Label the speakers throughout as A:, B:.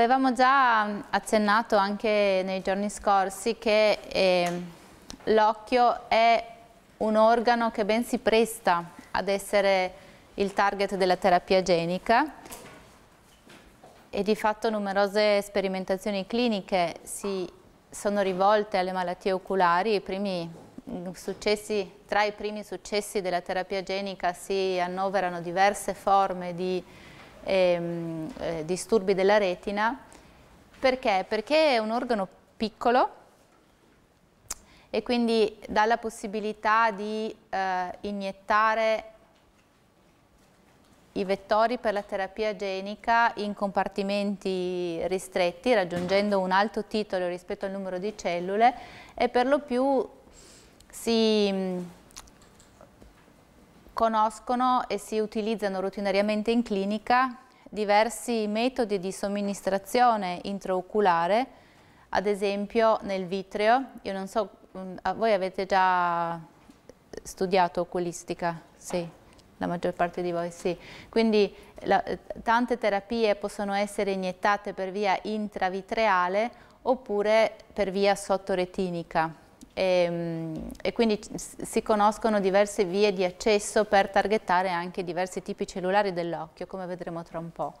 A: avevamo già accennato anche nei giorni scorsi che eh, l'occhio è un organo che ben si presta ad essere il target della terapia genica e di fatto numerose sperimentazioni cliniche si sono rivolte alle malattie oculari. I primi mm, successi, tra i primi successi della terapia genica si annoverano diverse forme di ehm, eh, disturbi della retina. Perché? Perché è un organo piccolo e quindi dà la possibilità di eh, iniettare i vettori per la terapia genica in compartimenti ristretti, raggiungendo un alto titolo rispetto al numero di cellule e per lo più si conoscono e si utilizzano routinariamente in clinica diversi metodi di somministrazione intraoculare, ad esempio nel vitreo. Io non so, mm, voi avete già studiato oculistica? Sì, la maggior parte di voi sì. Quindi la, tante terapie possono essere iniettate per via intravitreale oppure per via sottoretinica e, ehm, e quindi si conoscono diverse vie di accesso per targettare anche diversi tipi cellulari dell'occhio, come vedremo tra un po'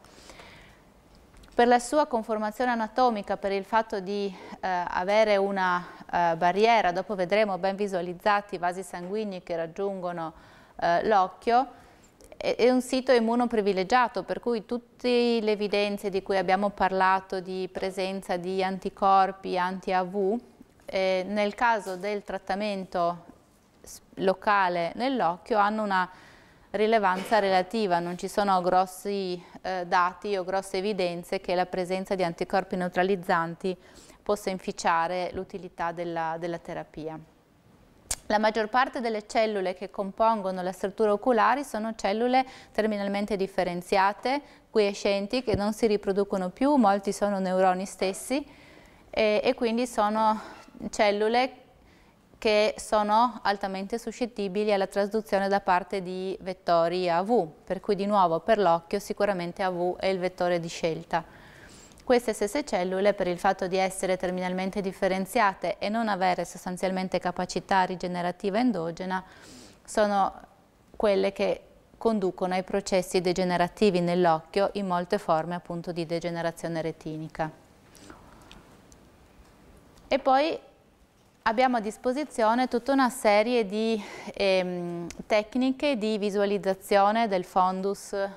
A: per la sua conformazione anatomica, per il fatto di eh, avere una eh, barriera, dopo vedremo ben visualizzati i vasi sanguigni che raggiungono eh, l'occhio, è, è, un sito immunoprivilegiato, per cui tutte le evidenze di cui abbiamo parlato di presenza di anticorpi anti-AV eh, nel caso del trattamento locale nell'occhio hanno una rilevanza relativa, non ci sono grossi eh, dati o grosse evidenze che la presenza di anticorpi neutralizzanti possa inficiare l'utilità della, della terapia. La maggior parte delle cellule che compongono la struttura oculare sono cellule terminalmente differenziate, quiescenti, che non si riproducono più, molti sono neuroni stessi e, eh, e quindi sono cellule che sono altamente suscettibili alla trasduzione da parte di vettori AV, per cui di nuovo per l'occhio sicuramente AV è il vettore di scelta. Queste stesse cellule, per il fatto di essere terminalmente differenziate e non avere sostanzialmente capacità rigenerativa endogena, sono quelle che conducono ai processi degenerativi nell'occhio in molte forme appunto di degenerazione retinica. E poi abbiamo a disposizione tutta una serie di ehm, tecniche di visualizzazione del fondus, eh,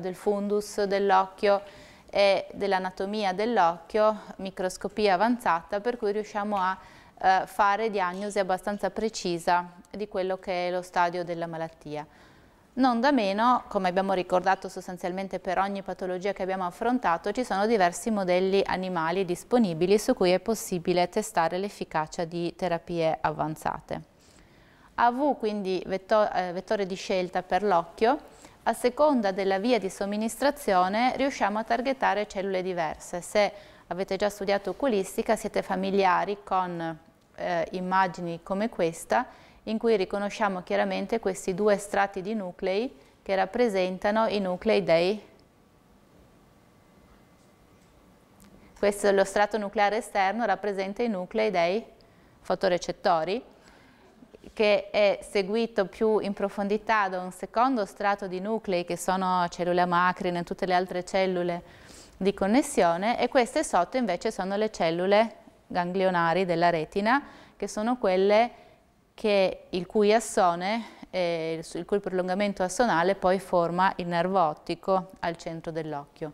A: del fundus, dell'occhio e dell'anatomia dell'occhio, microscopia avanzata, per cui riusciamo a eh, fare diagnosi abbastanza precisa di quello che è lo stadio della malattia. Non da meno, come abbiamo ricordato sostanzialmente per ogni patologia che abbiamo affrontato, ci sono diversi modelli animali disponibili su cui è possibile testare l'efficacia di terapie avanzate. AV, quindi eh, vettore di scelta per l'occhio, a seconda della via di somministrazione riusciamo a targetare cellule diverse. Se avete già studiato oculistica, siete familiari con eh, immagini come questa, in cui riconosciamo chiaramente questi due strati di nuclei che rappresentano i nuclei dei questo lo strato nucleare esterno rappresenta i nuclei dei fotorecettori che è seguito più in profondità da un secondo strato di nuclei che sono cellule macrine e tutte le altre cellule di connessione e queste sotto invece sono le cellule ganglionari della retina che sono quelle che, il cui assone, eh, il cui prolungamento assonale poi forma il nervo ottico al centro dell'occhio.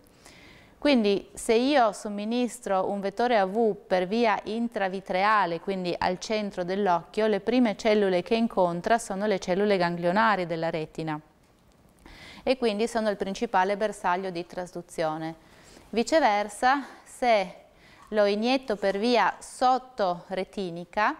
A: Quindi se io somministro un vettore AV per via intravitreale, quindi al centro dell'occhio, le prime cellule che incontra sono le cellule ganglionari della retina e quindi sono il principale bersaglio di trasduzione. Viceversa, se lo inietto per via sottoretinica,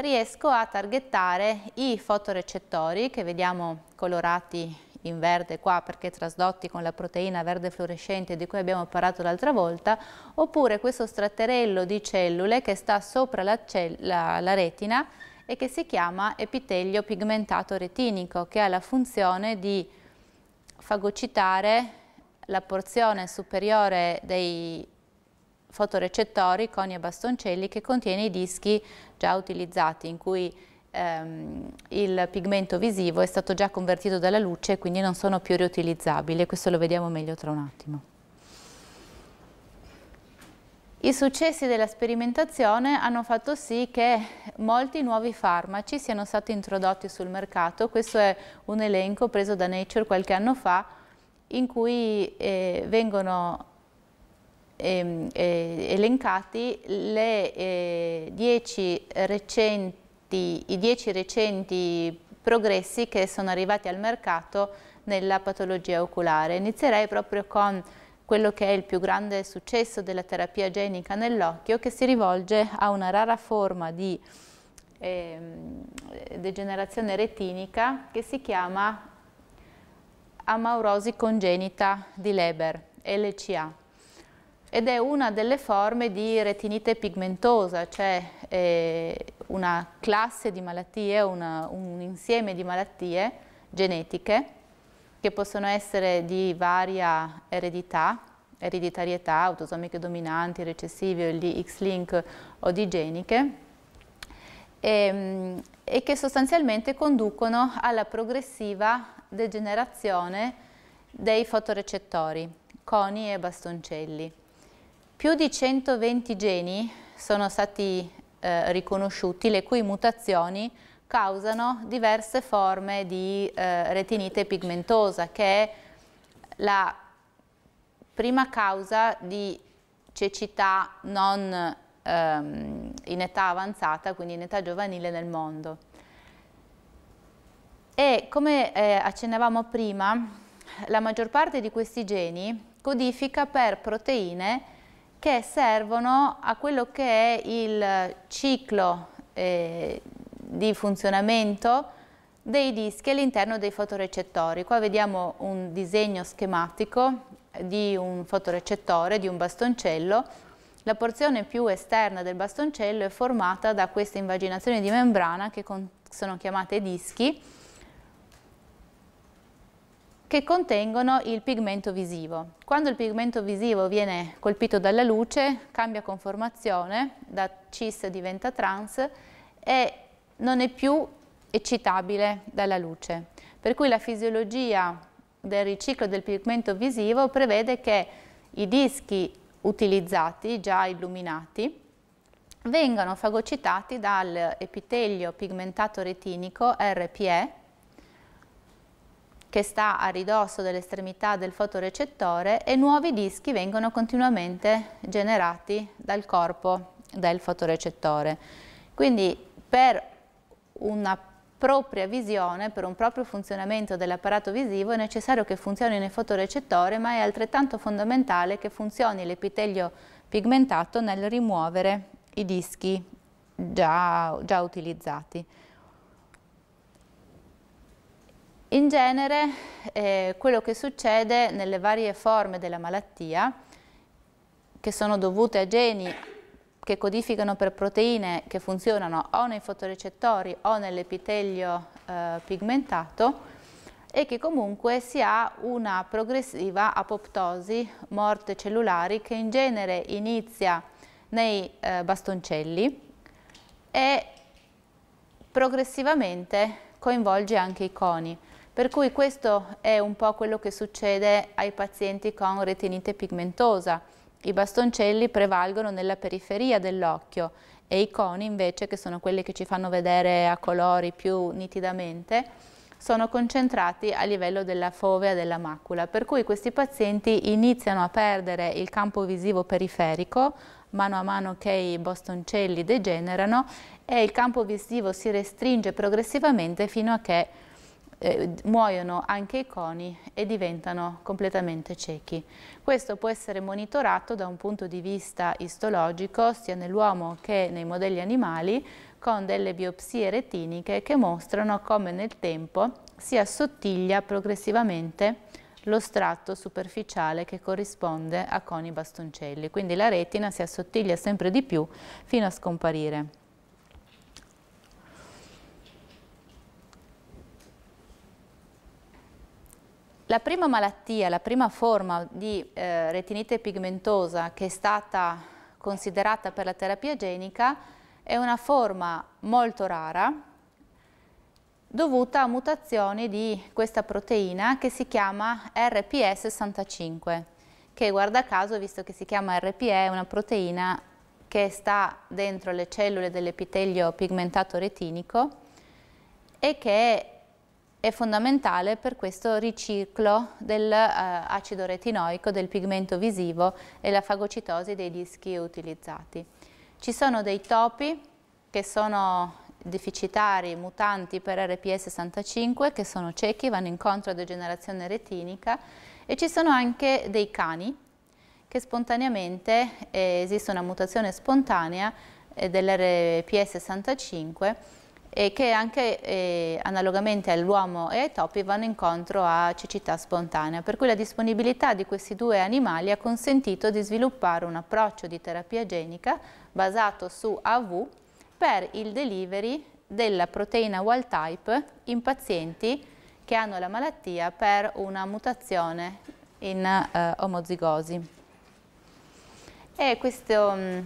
A: riesco a targettare i fotorecettori che vediamo colorati in verde qua perché trasdotti con la proteina verde fluorescente di cui abbiamo parlato l'altra volta, oppure questo stratterello di cellule che sta sopra la, la, la retina e che si chiama epitelio pigmentato retinico che ha la funzione di fagocitare la porzione superiore dei fotorecettori, coni e bastoncelli che contiene i dischi già utilizzati in cui ehm, il pigmento visivo è stato già convertito dalla luce e quindi non sono più riutilizzabili. Questo lo vediamo meglio tra un attimo. I successi della sperimentazione hanno fatto sì che molti nuovi farmaci siano stati introdotti sul mercato. Questo è un elenco preso da Nature qualche anno fa in cui eh, vengono eh, eh, elencati le, eh, dieci recenti, i dieci recenti progressi che sono arrivati al mercato nella patologia oculare. Inizierei proprio con quello che è il più grande successo della terapia genica nell'occhio che si rivolge a una rara forma di eh, degenerazione retinica che si chiama amaurosi congenita di Leber, LCA ed è una delle forme di retinite pigmentosa, cioè eh, una classe di malattie, una, un insieme di malattie genetiche che possono essere di varia eredità, ereditarietà, autosomiche dominanti, recessive, di X-link o di geniche, e, ehm, e che sostanzialmente conducono alla progressiva degenerazione dei fotorecettori, coni e bastoncelli. Più di 120 geni sono stati eh, riconosciuti le cui mutazioni causano diverse forme di eh, retinite pigmentosa che è la prima causa di cecità non ehm, in età avanzata, quindi in età giovanile nel mondo. E come eh, accennavamo prima, la maggior parte di questi geni codifica per proteine che servono a quello che è il ciclo eh, di funzionamento dei dischi all'interno dei fotorecettori. Qua vediamo un disegno schematico di un fotorecettore, di un bastoncello. La porzione più esterna del bastoncello è formata da queste invaginazioni di membrana che sono chiamate dischi che contengono il pigmento visivo. Quando il pigmento visivo viene colpito dalla luce cambia conformazione, da cis diventa trans e non è più eccitabile dalla luce. Per cui la fisiologia del riciclo del pigmento visivo prevede che i dischi utilizzati, già illuminati, vengano fagocitati dall'epitelio pigmentato retinico RPE che sta a ridosso dell'estremità del fotorecettore e nuovi dischi vengono continuamente generati dal corpo del fotorecettore. Quindi per una propria visione, per un proprio funzionamento dell'apparato visivo è necessario che funzioni nel fotorecettore ma è altrettanto fondamentale che funzioni l'epitelio pigmentato nel rimuovere i dischi già, già utilizzati. In genere eh, quello che succede nelle varie forme della malattia, che sono dovute a geni che codificano per proteine che funzionano o nei fotorecettori o nell'epitelio eh, pigmentato, e che comunque si ha una progressiva apoptosi, morte cellulari, che in genere inizia nei eh, bastoncelli e progressivamente coinvolge anche i coni. Per cui questo è un po' quello che succede ai pazienti con retinite pigmentosa. I bastoncelli prevalgono nella periferia dell'occhio e i coni invece, che sono quelli che ci fanno vedere a colori più nitidamente, sono concentrati a livello della fovea della macula, per cui questi pazienti iniziano a perdere il campo visivo periferico mano a mano che i bastoncelli degenerano e il campo visivo si restringe progressivamente fino a che eh, muoiono anche i coni e diventano completamente ciechi. Questo può essere monitorato da un punto di vista istologico sia nell'uomo che nei modelli animali con delle biopsie retiniche che mostrano come nel tempo si assottiglia progressivamente lo strato superficiale che corrisponde a coni bastoncelli, quindi la retina si assottiglia sempre di più fino a scomparire. La prima malattia, la prima forma di eh, retinite pigmentosa che è stata considerata per la terapia genica è una forma molto rara dovuta a mutazioni di questa proteina che si chiama RPE65 che guarda caso visto che si chiama RPE è una proteina che sta dentro le cellule dell'epitelio pigmentato retinico e che è fondamentale per questo riciclo dell'acido eh, retinoico, del pigmento visivo e la fagocitosi dei dischi utilizzati. Ci sono dei topi che sono deficitari, mutanti per RPE65, che sono ciechi, vanno incontro a degenerazione retinica e ci sono anche dei cani che spontaneamente eh, esiste una mutazione spontanea eh, dell'RPE65 e che anche eh, analogamente all'uomo e ai topi vanno incontro a cecità spontanea, per cui la disponibilità di questi due animali ha consentito di sviluppare un approccio di terapia genica basato su AV per il delivery della proteina wild type in pazienti che hanno la malattia per una mutazione in eh, omozigosi. E questo, mm,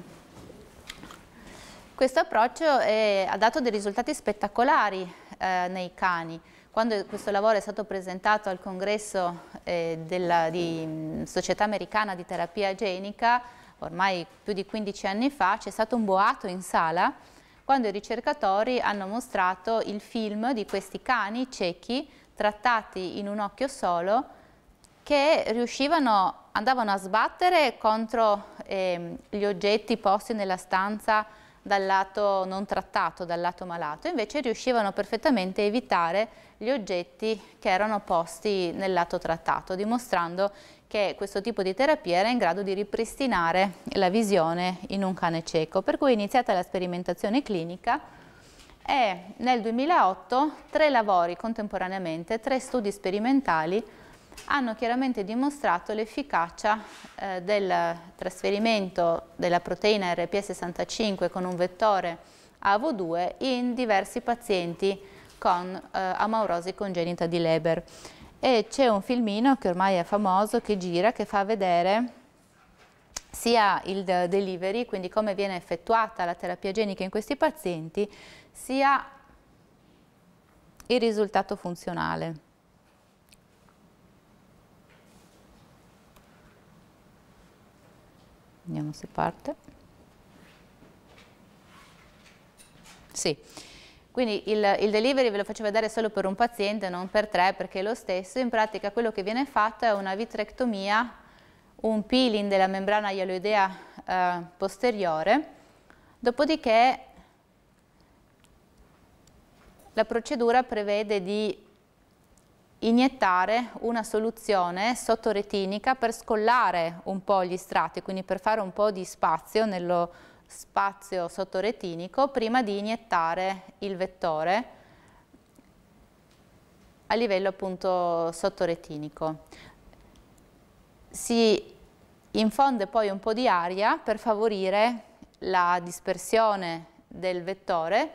A: questo approccio è, eh, ha dato dei risultati spettacolari eh, nei cani. Quando questo lavoro è stato presentato al congresso eh, della di, Società Americana di Terapia Genica, ormai più di 15 anni fa, c'è stato un boato in sala quando i ricercatori hanno mostrato il film di questi cani ciechi trattati in un occhio solo che riuscivano, andavano a sbattere contro eh, gli oggetti posti nella stanza dal lato non trattato, dal lato malato, invece riuscivano perfettamente a evitare gli oggetti che erano posti nel lato trattato, dimostrando che questo tipo di terapia era in grado di ripristinare la visione in un cane cieco. Per cui è iniziata la sperimentazione clinica e nel 2008 tre lavori contemporaneamente, tre studi sperimentali hanno chiaramente dimostrato l'efficacia eh, del trasferimento della proteina RP65 con un vettore av 2 in diversi pazienti con eh, amaurosi congenita di Leber. E c'è un filmino che ormai è famoso che gira, che fa vedere sia il delivery, quindi come viene effettuata la terapia genica in questi pazienti, sia il risultato funzionale. vediamo se parte sì quindi il, il, delivery ve lo faccio vedere solo per un paziente non per tre perché è lo stesso in pratica quello che viene fatto è una vitrectomia un peeling della membrana ialoidea eh, posteriore dopodiché la procedura prevede di iniettare una soluzione sottoretinica per scollare un po' gli strati, quindi per fare un po' di spazio nello spazio sottoretinico prima di iniettare il vettore a livello appunto sottoretinico. Si infonde poi un po' di aria per favorire la dispersione del vettore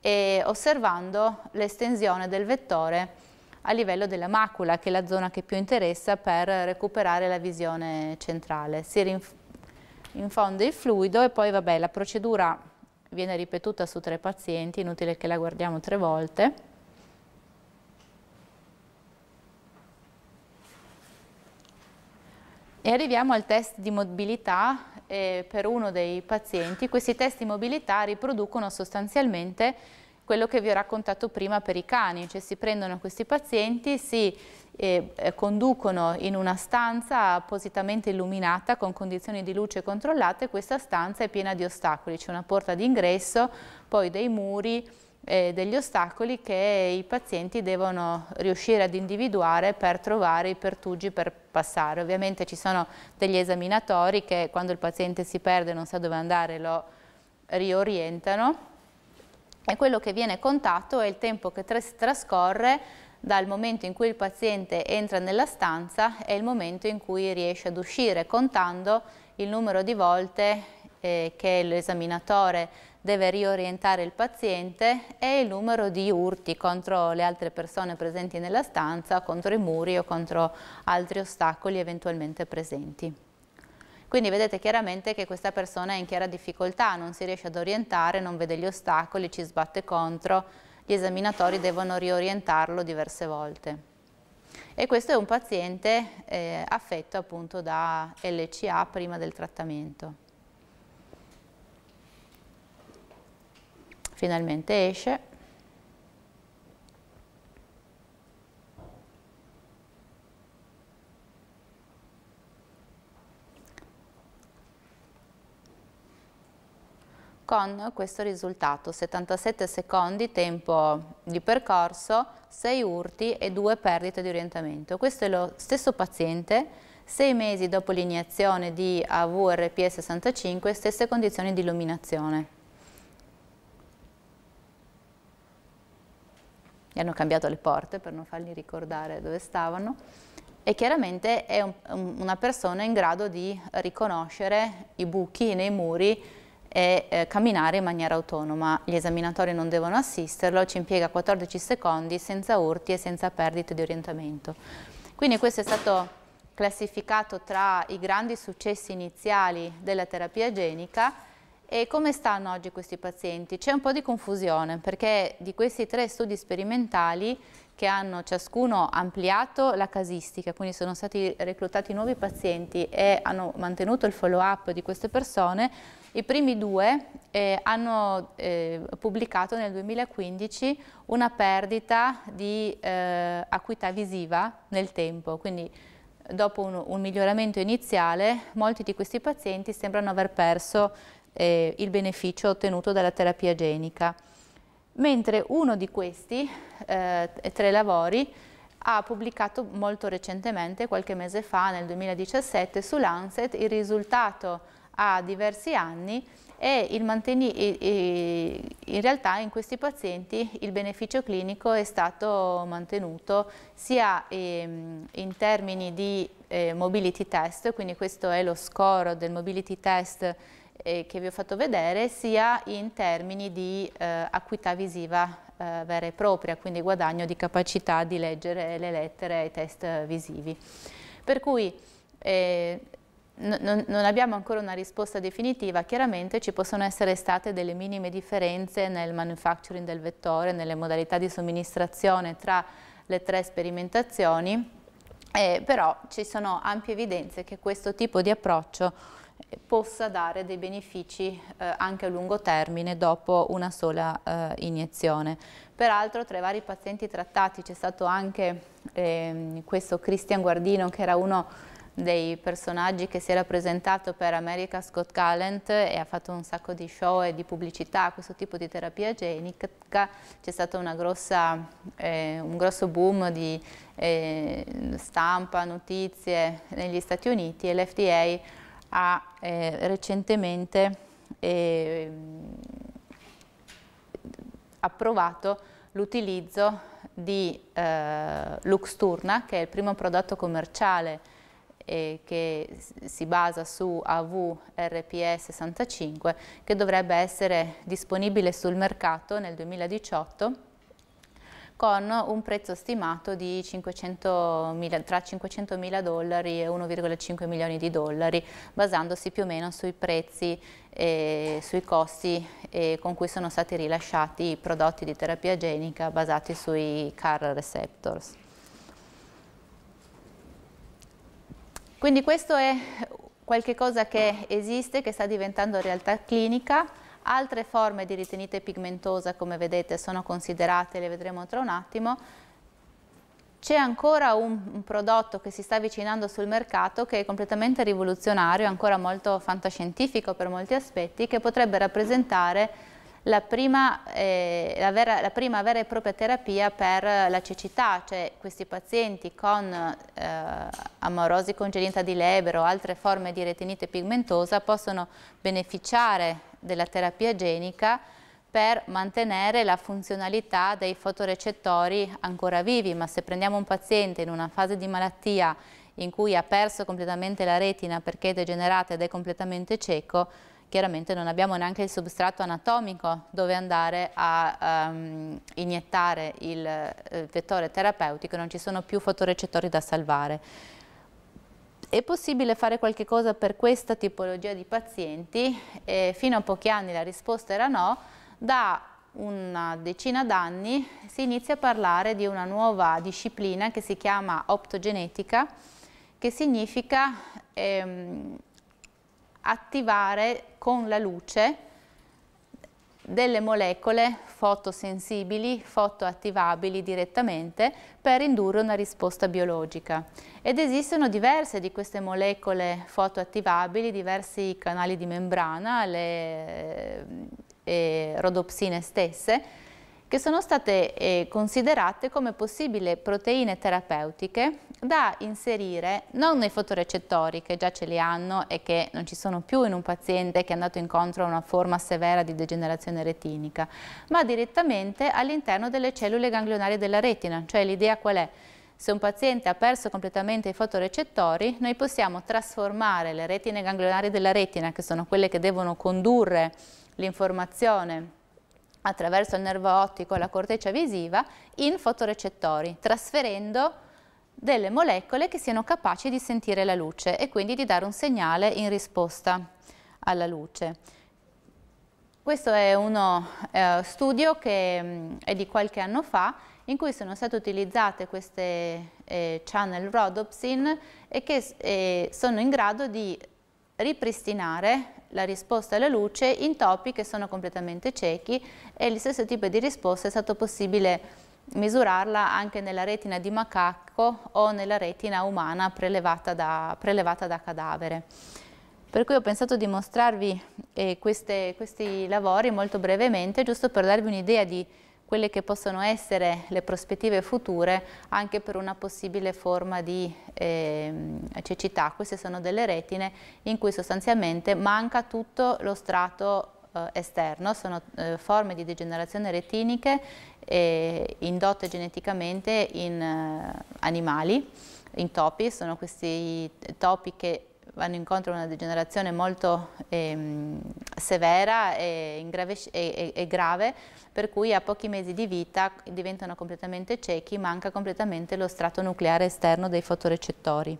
A: e osservando l'estensione del vettore a livello della macula, che è la zona che più interessa per recuperare la visione centrale. Si rinfonde il fluido e poi vabbè, la procedura viene ripetuta su tre pazienti, inutile che la guardiamo tre volte. E arriviamo al test di mobilità eh, per uno dei pazienti. Questi test di mobilità riproducono sostanzialmente quello che vi ho raccontato prima per i cani, cioè si prendono questi pazienti, si eh, eh, conducono in una stanza appositamente illuminata con condizioni di luce controllate, questa stanza è piena di ostacoli, c'è una porta d'ingresso, poi dei muri, eh, degli ostacoli che i pazienti devono riuscire ad individuare per trovare i pertugi per passare. Ovviamente ci sono degli esaminatori che quando il paziente si perde e non sa dove andare lo riorientano e quello che viene contato è il tempo che trascorre dal momento in cui il paziente entra nella stanza e il momento in cui riesce ad uscire, contando il numero di volte eh, che l'esaminatore deve riorientare il paziente e il numero di urti contro le altre persone presenti nella stanza, contro i muri o contro altri ostacoli eventualmente presenti. Quindi vedete chiaramente che questa persona è in chiara difficoltà, non si riesce ad orientare, non vede gli ostacoli, ci sbatte contro, gli esaminatori devono riorientarlo diverse volte. E questo è un paziente eh, affetto appunto da LCA prima del trattamento. Finalmente esce. con questo risultato, 77 secondi tempo di percorso, 6 urti e 2 perdite di orientamento. Questo è lo stesso paziente, 6 mesi dopo l'iniezione di AVRP65, stesse condizioni di illuminazione. Gli hanno cambiato le porte per non fargli ricordare dove stavano e chiaramente è un, una persona in grado di riconoscere i buchi nei muri e eh, camminare in maniera autonoma. Gli esaminatori non devono assisterlo, ci impiega 14 secondi senza urti e senza perdite di orientamento. Quindi questo è stato classificato tra i grandi successi iniziali della terapia genica e come stanno oggi questi pazienti? C'è un po' di confusione perché di questi tre studi sperimentali che hanno ciascuno ampliato la casistica, quindi sono stati reclutati nuovi pazienti e hanno mantenuto il follow up di queste persone, i primi due eh, hanno eh, pubblicato nel 2015 una perdita di eh, acuità visiva nel tempo, quindi dopo un, un, miglioramento iniziale molti di questi pazienti sembrano aver perso eh, il beneficio ottenuto dalla terapia genica. Mentre uno di questi eh, tre lavori ha pubblicato molto recentemente, qualche mese fa, nel 2017, su Lancet, il risultato a diversi anni e, e in realtà in questi pazienti il beneficio clinico è stato mantenuto sia ehm, in termini di eh, mobility test, quindi questo è lo score del mobility test eh, che vi ho fatto vedere, sia in termini di eh, acquità visiva vera e propria, quindi guadagno di capacità di leggere le lettere ai test visivi. Per cui eh, non, non, abbiamo ancora una risposta definitiva, chiaramente ci possono essere state delle minime differenze nel manufacturing del vettore, nelle modalità di somministrazione tra le tre sperimentazioni, eh, però ci sono ampie evidenze che questo tipo di approccio eh, possa dare dei benefici eh, anche a lungo termine dopo una sola eh, iniezione. Peraltro tra i vari pazienti trattati c'è stato anche ehm, questo Christian Guardino che era uno dei personaggi che si era presentato per America Scott Gallant e ha fatto un sacco di show e di pubblicità a questo tipo di terapia genica, c'è stato grossa, eh, un grosso boom di eh, stampa, notizie negli Stati Uniti e l'FDA ha eh, recentemente ehm, approvato l'utilizzo di eh, Luxturna, che è il primo prodotto commerciale eh, che si basa su AVRPE65 che dovrebbe essere disponibile sul mercato nel 2018 con un prezzo stimato di 500 mila, tra 500.000 dollari e 1,5 milioni di dollari, basandosi più o meno sui prezzi e sui costi e con cui sono stati rilasciati i prodotti di terapia genica basati sui CAR receptors. Quindi questo è qualcosa che esiste, che sta diventando realtà clinica, altre forme di ritenite pigmentosa come vedete sono considerate, le vedremo tra un attimo, c'è ancora un, un, prodotto che si sta avvicinando sul mercato che è completamente rivoluzionario, ancora molto fantascientifico per molti aspetti, che potrebbe rappresentare la prima, eh, la, vera, la prima, vera, e propria terapia per la cecità, cioè questi pazienti con eh, amorosi congenita di Leber o altre forme di retinite pigmentosa possono beneficiare della terapia genica per mantenere la funzionalità dei fotorecettori ancora vivi, ma se prendiamo un paziente in una fase di malattia in cui ha perso completamente la retina perché è degenerata ed è completamente cieco, chiaramente non abbiamo neanche il substrato anatomico dove andare a um, iniettare il eh, vettore terapeutico, non ci sono più fotorecettori da salvare. È possibile fare qualche cosa per questa tipologia di pazienti? E fino a pochi anni la risposta era no, da una decina d'anni si inizia a parlare di una nuova disciplina che si chiama optogenetica, che significa ehm, attivare con la luce delle molecole fotosensibili, fotoattivabili direttamente per indurre una risposta biologica. Ed esistono diverse di queste molecole fotoattivabili, diversi canali di membrana, le eh, rodopsine stesse, che sono state eh, considerate come possibili proteine terapeutiche da inserire non nei fotorecettori che già ce li hanno e che non ci sono più in un paziente che è andato incontro a una forma severa di degenerazione retinica, ma direttamente all'interno delle cellule ganglionari della retina, cioè l'idea qual è? Se un paziente ha perso completamente i fotorecettori, noi possiamo trasformare le retine ganglionari della retina, che sono quelle che devono condurre l'informazione attraverso il nervo ottico e la corteccia visiva in fotorecettori, trasferendo delle molecole che siano capaci di sentire la luce e quindi di dare un segnale in risposta alla luce. Questo è uno eh, studio che mh, mm, è di qualche anno fa in cui sono state utilizzate queste eh, channel rhodopsin e che eh, sono in grado di ripristinare la risposta alla luce in topi che sono completamente ciechi e il stesso tipo di risposta è stato possibile misurarla anche nella retina di macacco o nella retina umana prelevata da, prelevata da cadavere. Per cui ho pensato di mostrarvi eh, queste, questi lavori molto brevemente, giusto per darvi un'idea di quelle che possono essere le prospettive future anche per una possibile forma di eh, cecità. Queste sono delle retine in cui sostanzialmente manca tutto lo strato eh, esterno, sono eh, forme di degenerazione retiniche eh, indotte geneticamente in eh, animali, in topi, sono questi topi che vanno incontro a una degenerazione molto ehm, severa e, grave, e, e, grave, per cui a pochi mesi di vita diventano completamente ciechi, manca completamente lo strato nucleare esterno dei fotorecettori.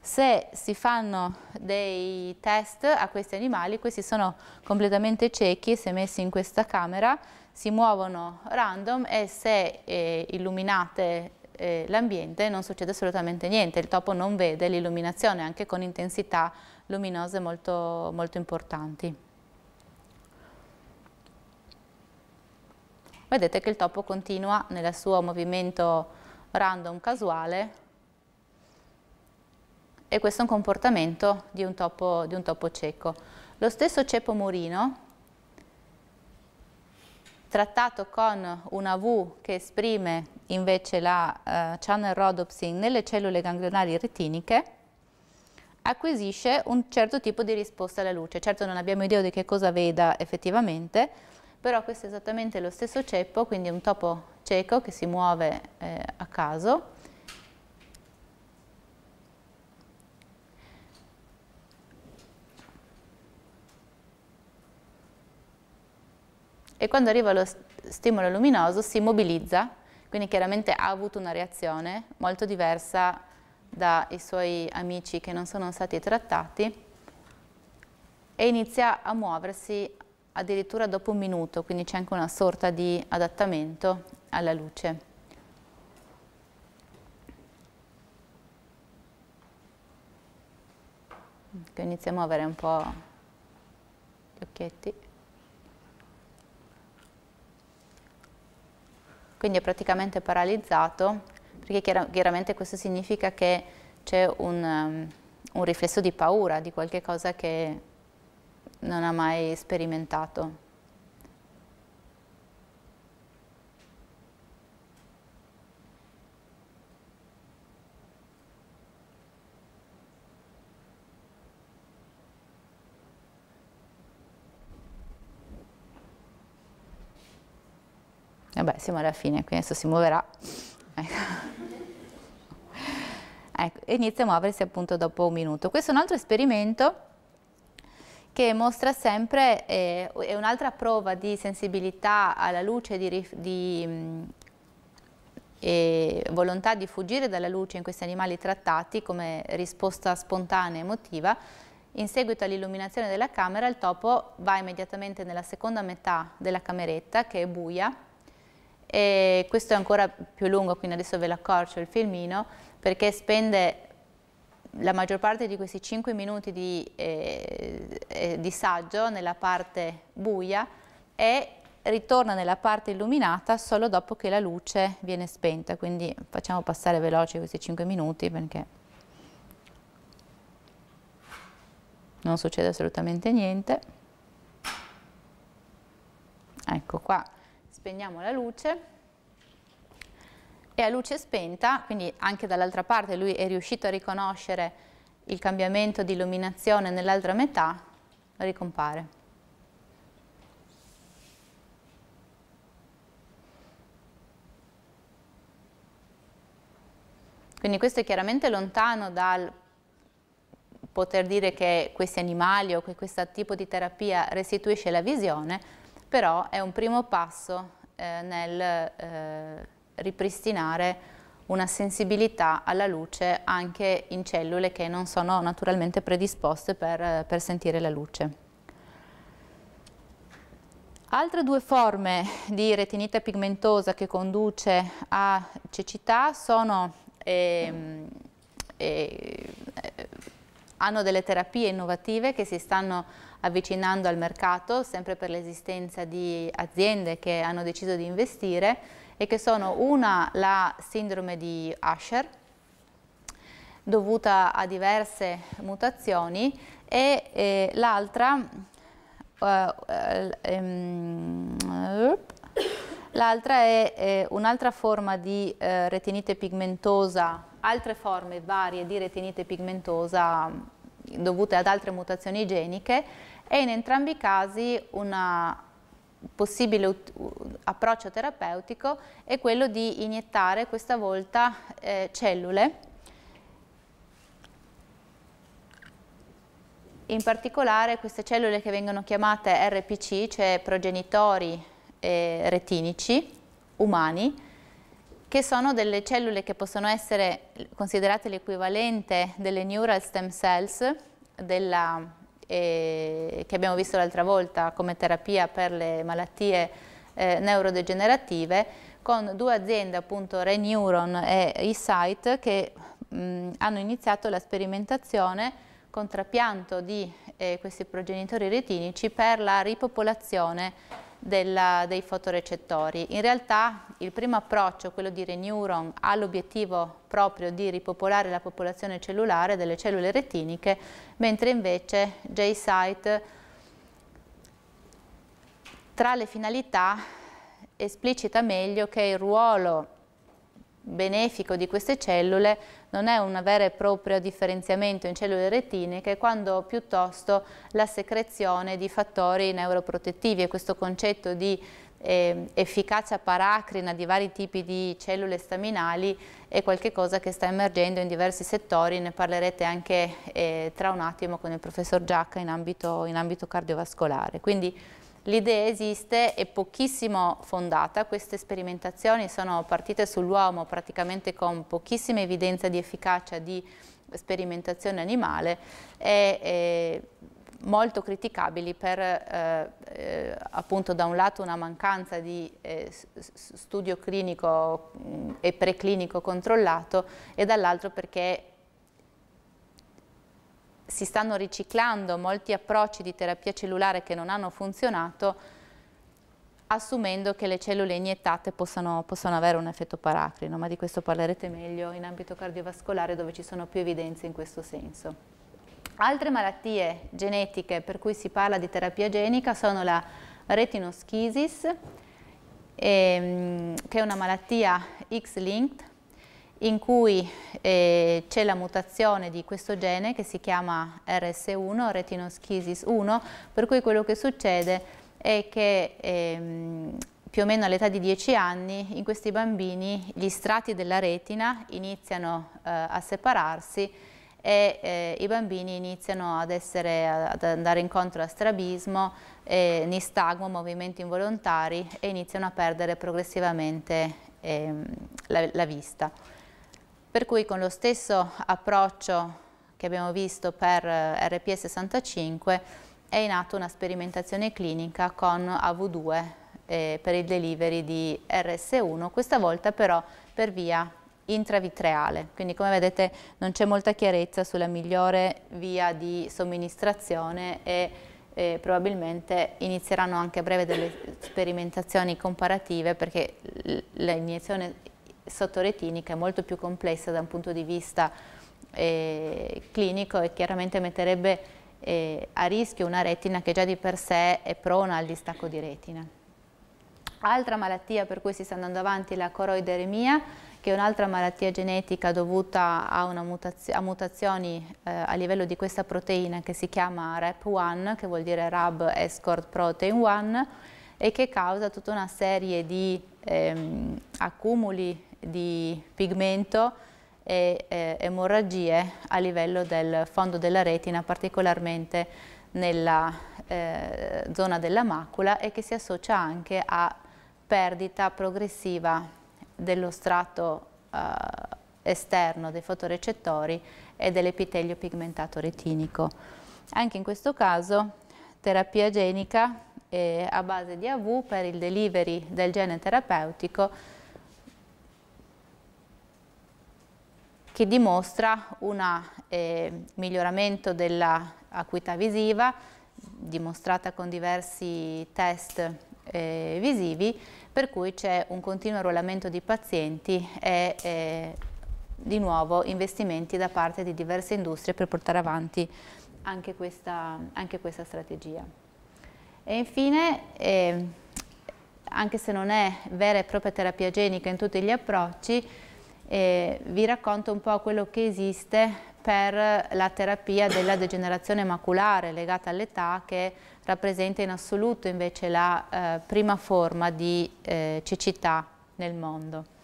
A: Se si fanno dei test a questi animali, questi sono completamente ciechi, se messi in questa camera, si muovono random e se eh, illuminate eh, l'ambiente non succede assolutamente niente, il topo non vede l'illuminazione anche con intensità luminose molto, molto importanti. vedete che il topo continua nel suo movimento random casuale e questo è un comportamento di un topo, di un topo cieco. Lo stesso cepo murino, trattato con una V che esprime invece la uh, channel rhodopsin nelle cellule ganglionari retiniche, acquisisce un certo tipo di risposta alla luce. Certo non abbiamo idea di che cosa veda effettivamente, però questo è esattamente lo stesso ceppo, quindi un topo cieco che si muove eh, a caso. E quando arriva lo stimolo luminoso si mobilizza, quindi chiaramente ha avuto una reazione molto diversa dai suoi amici che non sono stati trattati e inizia a muoversi addirittura dopo un minuto, quindi c'è anche una sorta di adattamento alla luce. Iniziamo a muovere un po' gli occhietti. Quindi è praticamente paralizzato, perché chiaramente questo significa che c'è un, um, un riflesso di paura, di qualche cosa che non ha mai sperimentato. Vabbè, siamo alla fine, quindi adesso si muoverà. Ecco. ecco, inizia a muoversi appunto dopo un minuto. Questo è un altro esperimento che mostra sempre, eh, è un'altra prova di sensibilità alla luce, di, di eh, volontà di fuggire dalla luce in questi animali trattati come risposta spontanea e emotiva, in seguito all'illuminazione della camera il topo va immediatamente nella seconda metà della cameretta che è buia e questo è ancora più lungo quindi adesso ve l'accorcio il filmino perché spende la maggior parte di questi 5 minuti di, eh, eh, di saggio nella parte buia è ritorna nella parte illuminata solo dopo che la luce viene spenta, quindi facciamo passare veloci questi 5 minuti perché non succede assolutamente niente. Ecco qua, spegniamo la luce e a luce spenta, quindi anche dall'altra parte lui è riuscito a riconoscere il cambiamento di illuminazione nell'altra metà, ricompare. Quindi questo è chiaramente lontano dal poter dire che questi animali o che questo tipo di terapia restituisce la visione, però è un primo passo eh, nel eh, ripristinare una sensibilità alla luce anche in cellule che non sono naturalmente predisposte per, per sentire la luce. Altre due forme di retinita pigmentosa che conduce a cecità sono, eh, eh, hanno delle terapie innovative che si stanno avvicinando al mercato, sempre per l'esistenza di aziende che hanno deciso di investire e che sono una la sindrome di Usher dovuta a diverse mutazioni e eh, l'altra eh, eh, ehm, L'altra è eh, un'altra forma di eh, retinite pigmentosa, altre forme varie di retinite pigmentosa dovute ad altre mutazioni geniche e in entrambi i casi una possibile approccio terapeutico è quello di iniettare questa volta eh, cellule, in particolare queste cellule che vengono chiamate RPC, cioè progenitori eh, retinici umani, che sono delle cellule che possono essere considerate l'equivalente delle neural stem cells della eh, che abbiamo visto l'altra volta come terapia per le malattie eh, neurodegenerative con due aziende appunto Reneuron e eSight che mh, mm, hanno iniziato la sperimentazione con trapianto di eh, questi progenitori retinici per la ripopolazione della, dei fotorecettori. In realtà il primo approccio, quello di Reneuron, ha l'obiettivo proprio di ripopolare la popolazione cellulare delle cellule retiniche, mentre invece J-Site tra le finalità esplicita meglio che il ruolo benefico di queste cellule non è un vero e proprio differenziamento in cellule retiniche quando piuttosto la secrezione di fattori neuroprotettivi e questo concetto di eh, efficacia paracrina di vari tipi di cellule staminali è qualcosa che sta emergendo in diversi settori, ne parlerete anche eh, tra un attimo con il professor Giacca in ambito, in ambito cardiovascolare. Quindi L'idea esiste, è pochissimo fondata, queste sperimentazioni sono partite sull'uomo praticamente con pochissima evidenza di efficacia di sperimentazione animale e, e molto criticabili per eh, eh appunto da un lato una mancanza di eh, studio clinico mm, e preclinico controllato e dall'altro perché si stanno riciclando molti approcci di terapia cellulare che non hanno funzionato assumendo che le cellule iniettate possano, possano avere un effetto paracrino, ma di questo parlerete meglio in ambito cardiovascolare dove ci sono più evidenze in questo senso. Altre malattie genetiche per cui si parla di terapia genica sono la retinoschisis, ehm, che è una malattia X-linked, in cui eh, c'è la mutazione di questo gene che si chiama RS1, retinoschisis 1, per cui quello che succede è che ehm, più o meno all'età di 10 anni in questi bambini gli strati della retina iniziano eh, a separarsi e eh, i bambini iniziano ad, essere, ad, andare incontro a strabismo, eh, nistagmo, movimenti involontari e iniziano a perdere progressivamente ehm, la, la vista. Per cui con lo stesso approccio che abbiamo visto per eh, RP65 è in atto una sperimentazione clinica con AV2 eh, per il delivery di RS1, questa volta però per via intravitreale, quindi come vedete non c'è molta chiarezza sulla migliore via di somministrazione e eh, probabilmente inizieranno anche a breve delle sperimentazioni comparative perché l'iniezione sottoretinica è molto più complessa da un punto di vista eh, clinico e chiaramente metterebbe eh, a rischio una retina che già di per sé è prona al distacco di retina. Altra malattia per cui si sta andando avanti è la coroideremia, che è un'altra malattia genetica dovuta a, mutazio a mutazioni eh, a livello di questa proteina che si chiama RAP1, che vuol dire RAB Escort Protein 1, e che causa tutta una serie di ehm, accumuli di pigmento e eh, emorragie a livello del fondo della retina, particolarmente nella eh, zona della macula e che si associa anche a perdita progressiva dello strato eh, esterno dei fotorecettori e dell'epitelio pigmentato retinico. Anche in questo caso terapia genica eh, a base di AV per il delivery del gene terapeutico che dimostra un eh, miglioramento dell'acuità visiva dimostrata con diversi test eh, visivi per cui c'è un continuo arruolamento di pazienti e eh, di nuovo investimenti da parte di diverse industrie per portare avanti anche questa, anche questa strategia. E infine, eh, anche se non è vera e propria terapia genica in tutti gli approcci, eh, vi racconto un po' quello che esiste per la terapia della degenerazione maculare legata all'età che rappresenta in assoluto invece la eh, prima forma di eh, cecità nel mondo.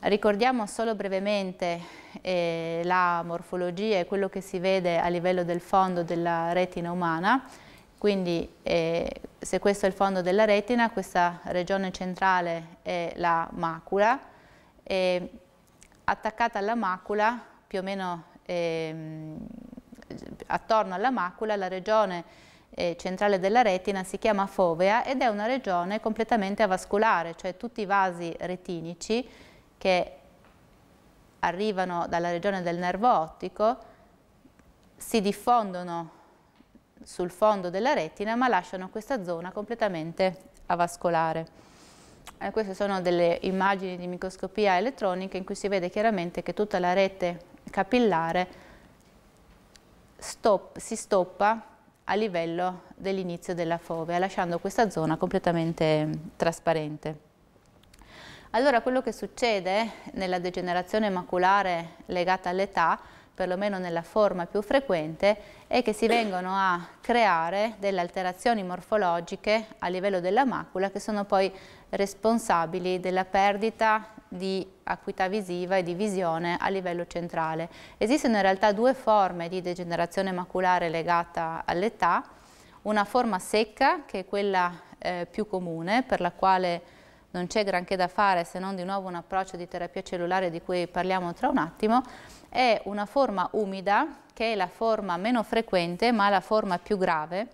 A: Ricordiamo solo brevemente eh, la morfologia e quello che si vede a livello del fondo della retina umana, quindi eh, se questo è il fondo della retina, questa regione centrale è la macula, eh, attaccata alla macula, più o meno eh, attorno alla macula, la regione eh, centrale della retina si chiama fovea ed è una regione completamente avascolare, cioè tutti i vasi retinici che arrivano dalla regione del nervo ottico si diffondono sul fondo della retina ma lasciano questa zona completamente avascolare. Eh, queste sono delle immagini di microscopia elettronica in cui si vede chiaramente che tutta la rete capillare stop, si stoppa a livello dell'inizio della fovea, lasciando questa zona completamente mm, trasparente. Allora quello che succede nella degenerazione maculare legata all'età perlomeno nella forma più frequente, è che si vengono a creare delle alterazioni morfologiche a livello della macula che sono poi responsabili della perdita di acuità visiva e di visione a livello centrale. Esistono in realtà due forme di degenerazione maculare legata all'età, una forma secca che è quella eh, più comune per la quale non c'è granché da fare se non di nuovo un approccio di terapia cellulare di cui parliamo tra un attimo, è una forma umida, che è la forma meno frequente ma la forma più grave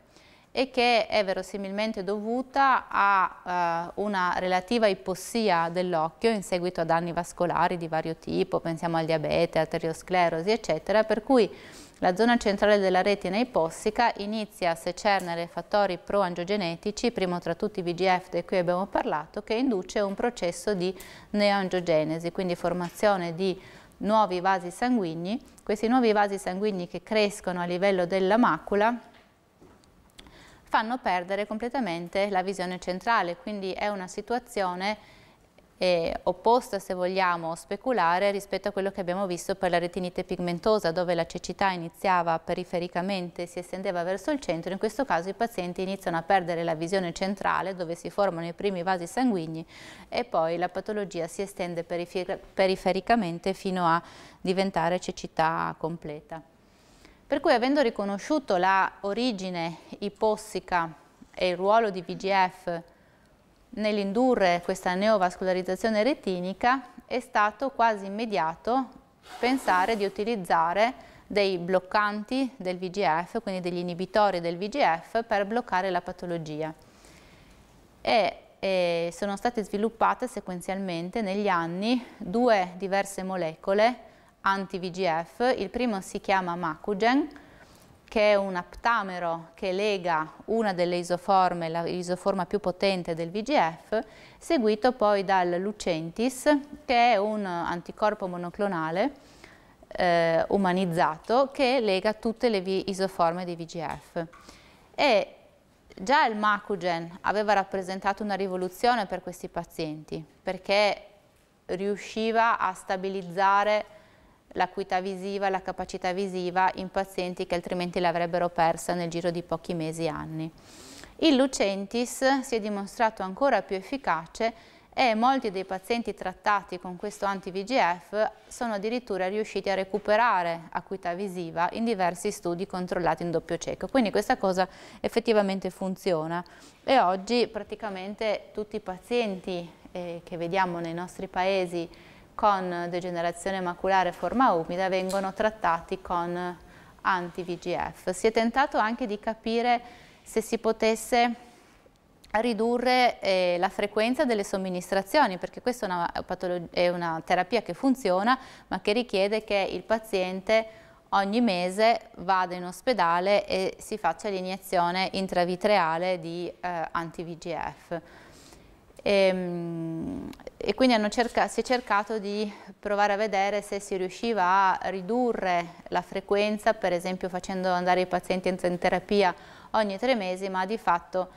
A: e che è verosimilmente dovuta a eh, una relativa ipossia dell'occhio in seguito a danni vascolari di vario tipo, pensiamo al diabete, arteriosclerosi, eccetera, per cui la zona centrale della retina ipossica inizia a secernere fattori proangiogenetici, primo tra tutti i VGF di cui abbiamo parlato, che induce un processo di neangiogenesi, quindi formazione di nuovi vasi sanguigni, questi nuovi vasi sanguigni che crescono a livello della macula fanno perdere completamente la visione centrale, quindi è una situazione eh, opposta, se vogliamo, speculare rispetto a quello che abbiamo visto per la retinite pigmentosa, dove la cecità iniziava perifericamente e si estendeva verso il centro. In questo caso i pazienti iniziano a perdere la visione centrale, dove si formano i primi vasi sanguigni e poi la patologia si estende perifer perifericamente fino a diventare cecità completa. Per cui avendo riconosciuto la origine ipossica e il ruolo di VGF nell'indurre questa neovascolarizzazione retinica è stato quasi immediato pensare di utilizzare dei bloccanti del VGF, quindi degli inibitori del VGF per bloccare la patologia. E, e sono state sviluppate sequenzialmente negli anni due diverse molecole anti-VGF, il primo si chiama Macugen che è un aptamero che lega una delle isoforme, la isoforma più potente del VGF, seguito poi dal Lucentis, che è un anticorpo monoclonale eh, umanizzato che lega tutte le isoforme di VGF. E già il Macugen aveva rappresentato una rivoluzione per questi pazienti, perché riusciva a stabilizzare l'acuità visiva, la capacità visiva in pazienti che altrimenti l'avrebbero persa nel giro di pochi mesi e anni. Il Lucentis si è dimostrato ancora più efficace e molti dei pazienti trattati con questo anti-VGF sono addirittura riusciti a recuperare acuità visiva in diversi studi controllati in doppio cieco. Quindi questa cosa effettivamente funziona e oggi praticamente tutti i pazienti eh, che vediamo nei nostri paesi con degenerazione maculare forma umida vengono trattati con anti-VGF. Si è tentato anche di capire se si potesse ridurre eh, la frequenza delle somministrazioni perché questa è una, è una terapia che funziona ma che richiede che il paziente ogni mese vada in ospedale e si faccia l'iniezione intravitreale di eh, anti-VGF. E, ehm, e quindi cerca, si è cercato di provare a vedere se si riusciva a ridurre la frequenza, per esempio facendo andare i pazienti in terapia ogni tre mesi, ma di fatto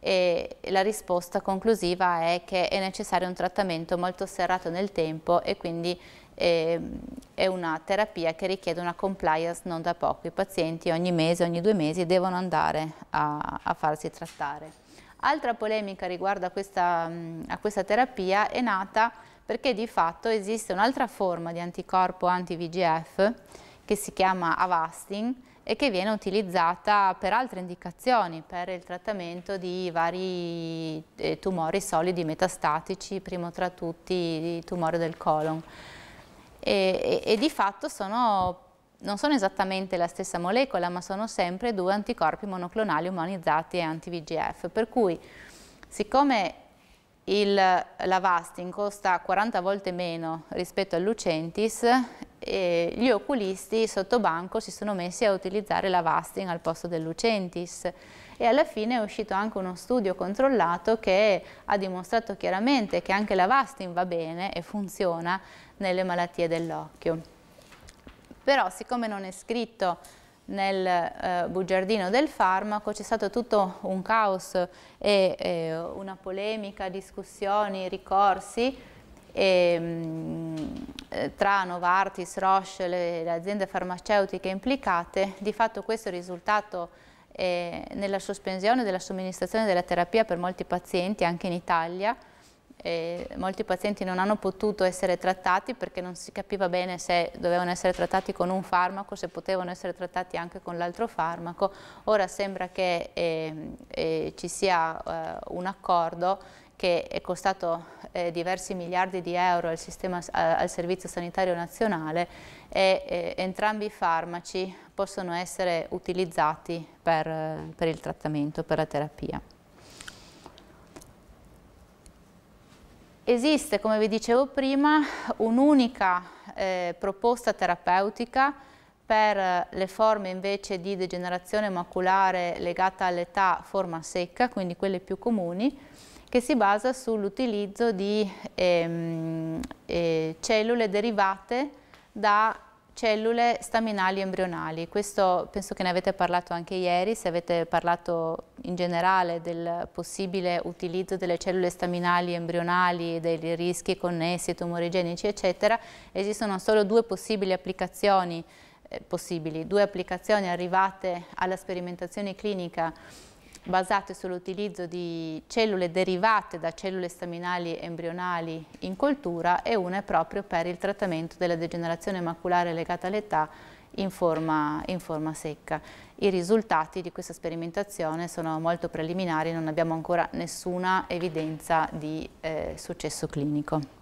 A: eh, la risposta conclusiva è che è necessario un trattamento molto serrato nel tempo e quindi ehm, è una terapia che richiede una compliance non da poco. I pazienti ogni mese, ogni due mesi devono andare a, a farsi trattare. Altra polemica riguardo a questa, mm, a questa terapia è nata perché di fatto esiste un'altra forma di anticorpo anti-VGF che si chiama Avastin e che viene utilizzata per altre indicazioni, per il trattamento di vari eh, tumori solidi metastatici, primo tra tutti il tumore del colon. E, e, e di fatto sono non sono esattamente la stessa molecola, ma sono sempre due anticorpi monoclonali umanizzati e anti-VGF, per cui siccome il, Vastin costa 40 volte meno rispetto al Lucentis, eh, gli oculisti sotto banco si sono messi a utilizzare la Vastin al posto del Lucentis e alla fine è uscito anche uno studio controllato che ha dimostrato chiaramente che anche la Vastin va bene e funziona nelle malattie dell'occhio. Però siccome non è scritto nel eh, bugiardino del farmaco c'è stato tutto un caos e eh, una polemica, discussioni, ricorsi e, mh, mm, eh, tra Novartis, Roche, le, le, aziende farmaceutiche implicate. Di fatto questo è risultato eh, nella sospensione della somministrazione della terapia per molti pazienti anche in Italia eh, molti pazienti non hanno potuto essere trattati perché non si capiva bene se dovevano essere trattati con un farmaco, se potevano essere trattati anche con l'altro farmaco. Ora sembra che eh, eh, ci sia eh, un accordo che è costato eh, diversi miliardi di euro al, sistema, eh, al Servizio Sanitario Nazionale e entrambi i farmaci possono essere utilizzati per, per il trattamento, per la terapia. Esiste, come vi dicevo prima, un'unica eh, proposta terapeutica per le forme invece di degenerazione maculare legata all'età forma secca, quindi quelle più comuni, che si basa sull'utilizzo di ehm, eh, cellule derivate da cellule staminali embrionali. Questo penso che ne avete parlato anche ieri, se avete parlato in generale del possibile utilizzo delle cellule staminali embrionali, dei rischi connessi, tumori genici eccetera. Esistono solo due possibili applicazioni, eh, possibili, due applicazioni arrivate alla sperimentazione clinica basate sull'utilizzo di cellule derivate da cellule staminali embrionali in coltura e una è proprio per il trattamento della degenerazione maculare legata all'età in forma, in forma, secca. I risultati di questa sperimentazione sono molto preliminari, non abbiamo ancora nessuna evidenza di eh, successo clinico.